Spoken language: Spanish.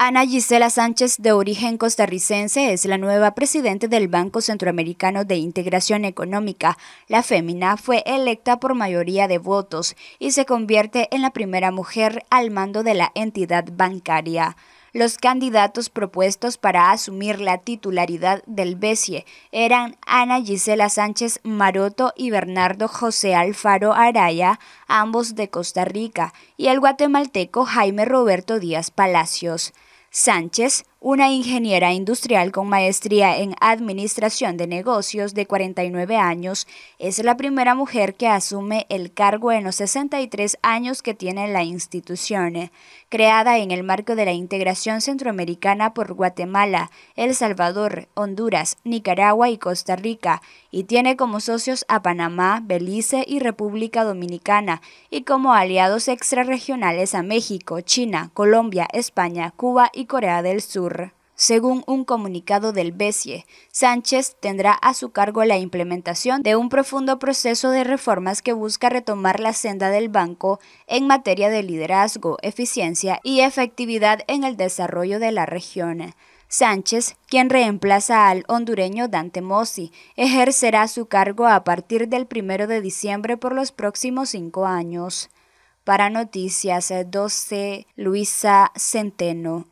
Ana Gisela Sánchez, de origen costarricense, es la nueva presidenta del Banco Centroamericano de Integración Económica. La fémina fue electa por mayoría de votos y se convierte en la primera mujer al mando de la entidad bancaria. Los candidatos propuestos para asumir la titularidad del BESIE eran Ana Gisela Sánchez Maroto y Bernardo José Alfaro Araya, ambos de Costa Rica, y el guatemalteco Jaime Roberto Díaz Palacios. Sánchez una ingeniera industrial con maestría en Administración de Negocios de 49 años, es la primera mujer que asume el cargo en los 63 años que tiene la institución, eh, creada en el marco de la integración centroamericana por Guatemala, El Salvador, Honduras, Nicaragua y Costa Rica, y tiene como socios a Panamá, Belice y República Dominicana, y como aliados extrarregionales a México, China, Colombia, España, Cuba y Corea del Sur. Según un comunicado del BESIE, Sánchez tendrá a su cargo la implementación de un profundo proceso de reformas que busca retomar la senda del banco en materia de liderazgo, eficiencia y efectividad en el desarrollo de la región. Sánchez, quien reemplaza al hondureño Dante Mossi, ejercerá su cargo a partir del 1 de diciembre por los próximos cinco años. Para Noticias 12, Luisa Centeno.